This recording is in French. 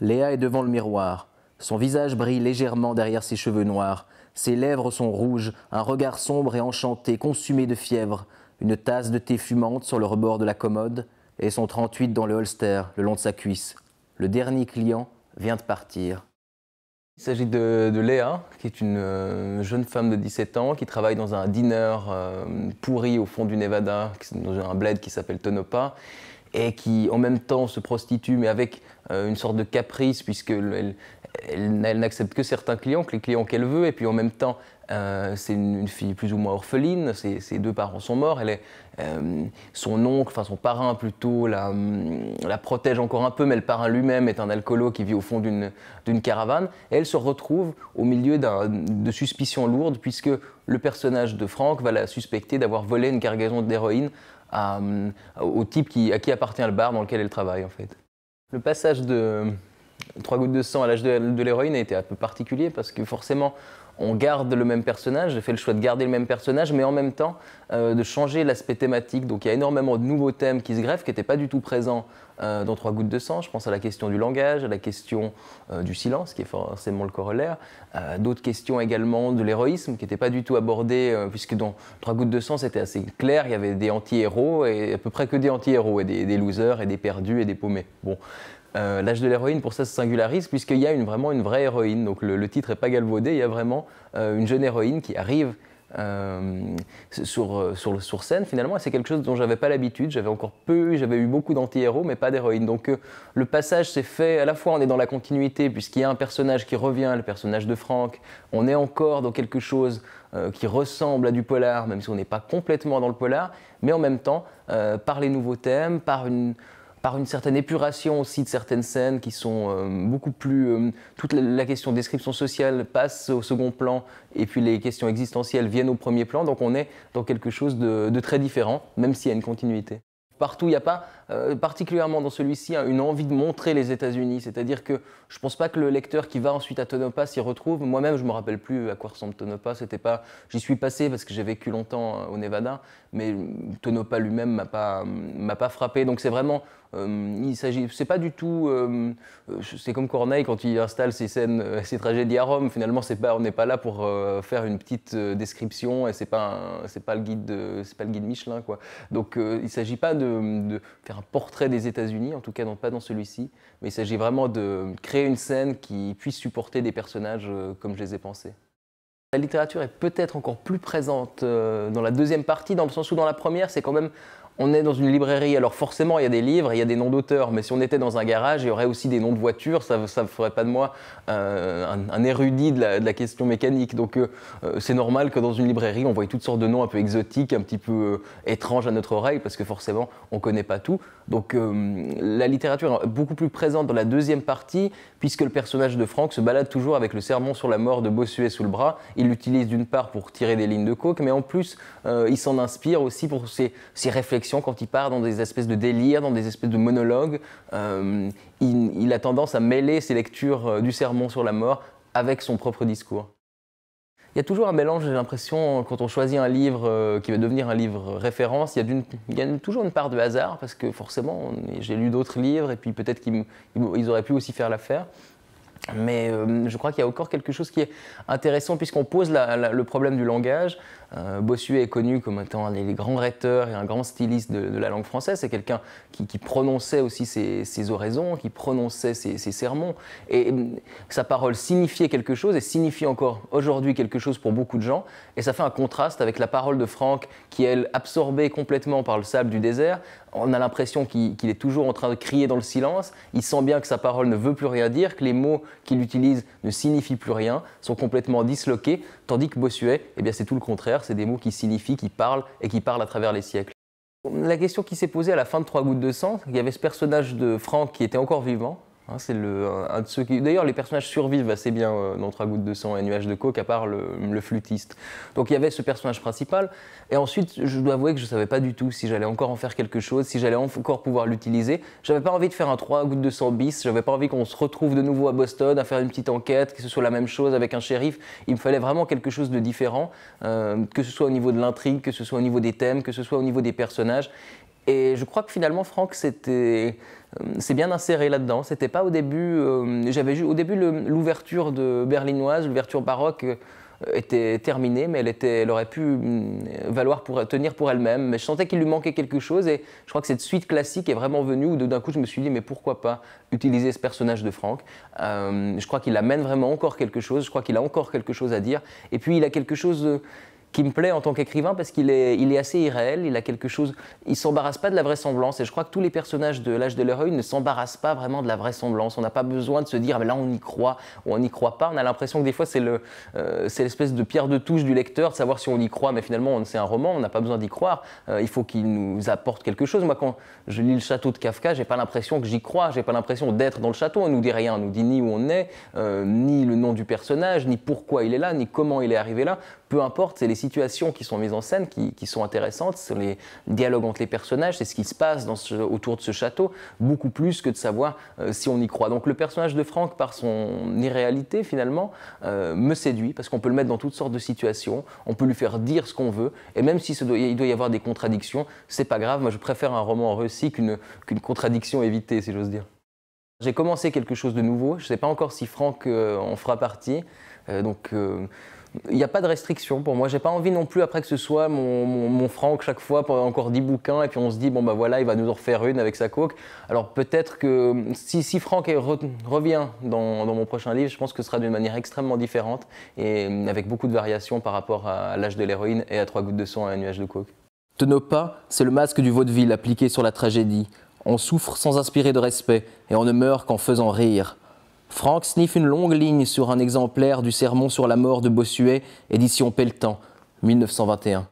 Léa est devant le miroir. Son visage brille légèrement derrière ses cheveux noirs. Ses lèvres sont rouges, un regard sombre et enchanté, consumé de fièvre. Une tasse de thé fumante sur le rebord de la commode et son 38 dans le holster, le long de sa cuisse. Le dernier client vient de partir. Il s'agit de, Léa, qui est une euh, jeune femme de 17 ans qui travaille dans un diner euh, pourri au fond du Nevada, dans un bled qui s'appelle Tonopah, et qui en même temps se prostitue, mais avec euh, une sorte de caprice, puisque elle, n'accepte que certains clients, que les clients qu'elle veut, et puis en même temps, euh, c'est une, fille plus ou moins orpheline, ses, deux parents sont morts, elle est, euh, son oncle, enfin son parrain plutôt, la, hum, la, protège encore un peu, mais le parrain lui-même est un alcoolo qui vit au fond d'une caravane, et elle se retrouve au milieu de suspicions lourdes, puisque le personnage de Franck va la suspecter d'avoir volé une cargaison d'héroïne hum, au type qui, à qui appartient le bar dans lequel elle travaille en fait. Le passage de 3 gouttes de sang à l'âge de, de l'héroïne a été un peu particulier parce que forcément, on garde le même personnage, j'ai fait le choix de garder le même personnage, mais en même temps euh, de changer l'aspect thématique. Donc il y a énormément de nouveaux thèmes qui se greffent, qui n'étaient pas du tout présents euh, dans Trois gouttes de sang. Je pense à la question du langage, à la question euh, du silence, qui est forcément le corollaire, d'autres questions également de l'héroïsme, qui n'étaient pas du tout abordées, puisque dans Trois gouttes de sang, c'était assez clair, il y avait des anti-héros, et à peu près que des anti-héros, et des, des losers, et des perdus, et des paumés. Bon, euh, l'âge de l'héroïne, pour ça, se singularise, puisqu'il y a une, vraiment une vraie héroïne. Donc le, titre n'est pas galvaudé, il y a vraiment euh, une jeune héroïne qui arrive euh, sur, scène finalement, c'est quelque chose dont j'avais pas l'habitude, j'avais encore peu, j'avais eu beaucoup d'anti-héros, mais pas d'héroïne. Donc le passage s'est fait, à la fois on est dans la continuité, puisqu'il y a un personnage qui revient, le personnage de Franck, on est encore dans quelque chose qui ressemble à du polar, même si on n'est pas complètement dans le polar, mais en même temps, par les nouveaux thèmes, par une par une certaine épuration aussi de certaines scènes qui sont euh, beaucoup plus... Euh, toute la, question de description sociale passe au second plan et puis les questions existentielles viennent au premier plan. Donc on est dans quelque chose de, de très différent, même s'il y a une continuité. Partout, il n'y a pas euh, particulièrement dans celui-ci, hein, une envie de montrer les États-Unis. C'est-à-dire que je pense pas que le lecteur qui va ensuite à Tonopah s'y retrouve. Moi-même, je me rappelle plus à quoi ressemble Tonopah. C'était pas, j'y suis passé parce que j'ai vécu longtemps euh, au Nevada, mais euh, Tonopah lui-même m'a pas m'a pas frappé. Donc c'est vraiment, il s'agit, c'est pas du tout, c'est comme Corneille quand il installe ses scènes, ses tragédies à Rome. Finalement, c'est pas, on n'est pas là pour faire une petite description et c'est pas, c'est pas le guide, c'est pas le guide Michelin quoi. Donc il s'agit pas de, de faire un portrait des États-Unis, en tout cas non, pas dans celui-ci, mais il s'agit vraiment de créer une scène qui puisse supporter des personnages euh, comme je les ai pensés. La littérature est peut-être encore plus présente euh, dans la deuxième partie, dans le sens où dans la première, c'est quand même on est dans une librairie, alors forcément il y a des livres, il y a des noms d'auteurs, mais si on était dans un garage, il y aurait aussi des noms de voitures, ça ne ferait pas de moi euh, un, érudit de la, question mécanique. Donc euh, euh, c'est normal que dans une librairie, on voit toutes sortes de noms un peu exotiques, un petit peu étranges à notre oreille, parce que forcément on ne connaît pas tout. Donc la littérature est beaucoup plus présente dans la deuxième partie, puisque le personnage de Franck se balade toujours avec le sermon sur la mort de Bossuet sous le bras. Il l'utilise d'une part pour tirer des lignes de coke, mais en plus il s'en inspire aussi pour ses réflexions quand il part dans des espèces de délires, dans des espèces de monologues, euh, il, a tendance à mêler ses lectures euh, du sermon sur la mort avec son propre discours. Il y a toujours un mélange, j'ai l'impression, quand on choisit un livre euh, qui va devenir un livre référence, il y a, toujours une part de hasard, parce que forcément, j'ai lu d'autres livres, et puis peut-être qu'ils auraient pu aussi faire l'affaire. Mais euh, je crois qu'il y a encore quelque chose qui est intéressant puisqu'on pose le problème du langage. Euh, Bossuet est connu comme étant un des grands rhéteurs et un grand styliste de, la langue française. C'est quelqu'un qui, prononçait aussi ses, oraisons, qui prononçait ses, sermons. Et, euh, sa parole signifiait quelque chose et signifie encore aujourd'hui quelque chose pour beaucoup de gens. Et ça fait un contraste avec la parole de Franck qui, elle, absorbée complètement par le sable du désert, on a l'impression qu'il est toujours en train de crier dans le silence, il sent bien que sa parole ne veut plus rien dire, que les mots qu'il utilise ne signifient plus rien, sont complètement disloqués, tandis que Bossuet, eh bien c'est tout le contraire, c'est des mots qui signifient, qui parlent et qui parlent à travers les siècles. La question qui s'est posée à la fin de Trois gouttes de sang, il y avait ce personnage de Franck qui était encore vivant, Hein, c'est le, de ceux qui... D'ailleurs, les personnages survivent assez bien euh, dans Trois gouttes de sang et Nuages de coke, à part le, flûtiste. Donc il y avait ce personnage principal. Et ensuite, je dois avouer que je ne savais pas du tout si j'allais encore en faire quelque chose, si j'allais encore pouvoir l'utiliser. J'avais pas envie de faire un Trois gouttes de sang bis, j'avais pas envie qu'on se retrouve de nouveau à Boston, à faire une petite enquête, que ce soit la même chose avec un shérif. Il me fallait vraiment quelque chose de différent, euh, que ce soit au niveau de l'intrigue, que ce soit au niveau des thèmes, que ce soit au niveau des personnages. Et je crois que finalement, Franck c'était euh, c'est bien inséré là-dedans. C'était pas au début. Euh, j'avais vu au début l'ouverture de berlinoise, l'ouverture baroque euh, était terminée, mais elle était, elle aurait pu mm, valoir pour tenir pour elle-même. Mais je sentais qu'il lui manquait quelque chose, et je crois que cette suite classique est vraiment venue où d'un coup je me suis dit mais pourquoi pas utiliser ce personnage de Franck. je crois qu'il amène vraiment encore quelque chose. Je crois qu'il a encore quelque chose à dire. Et puis il a quelque chose qui me plaît en tant qu'écrivain parce qu'il est, il est assez irréel, il a quelque chose, il s'embarrasse pas de la vraisemblance et je crois que tous les personnages de l'âge de l'héroïne ne s'embarrassent pas vraiment de la vraisemblance. On n'a pas besoin de se dire ah, mais là on y croit ou on n'y croit pas. On a l'impression que des fois c'est le, euh, c'est l'espèce de pierre de touche du lecteur de savoir si on y croit, mais finalement on c'est un roman, on n'a pas besoin d'y croire. Euh, il faut qu'il nous apporte quelque chose. Moi quand je lis le château de Kafka, j'ai pas l'impression que j'y crois, j'ai pas l'impression d'être dans le château. On nous dit rien, on nous dit ni où on est, euh, ni le nom du personnage, ni pourquoi il est là, ni comment il est arrivé là. Peu importe, c'est les situations qui sont mises en scène qui, sont intéressantes, c'est les dialogues entre les personnages, c'est ce qui se passe dans autour de ce château, beaucoup plus que de savoir euh, si on y croit. Donc le personnage de Franck, par son irréalité finalement, euh, me séduit parce qu'on peut le mettre dans toutes sortes de situations, on peut lui faire dire ce qu'on veut, et même si doit, il doit y avoir des contradictions, c'est pas grave. Moi, je préfère un roman réussi qu'une contradiction évitée, si j'ose dire. J'ai commencé quelque chose de nouveau. Je ne sais pas encore si Franck euh, en fera partie. donc, il n'y a pas de restriction pour moi. je n'ai pas envie non plus après que ce soit mon, mon, Franck chaque fois pour encore dix bouquins et puis on se dit bon bah voilà il va nous en refaire une avec sa coque. Alors peut-être que si, si Franck revient dans, mon prochain livre, je pense que ce sera d'une manière extrêmement différente et mm, avec beaucoup de variations par rapport à l'âge de l'héroïne et à trois gouttes de sang et un nuage de coke. pas », c'est le masque du vaudeville appliqué sur la tragédie. On souffre sans inspirer de respect et on ne meurt qu'en faisant rire. Franck sniffe une longue ligne sur un exemplaire du Sermon sur la mort de Bossuet, édition Pelletan, 1921.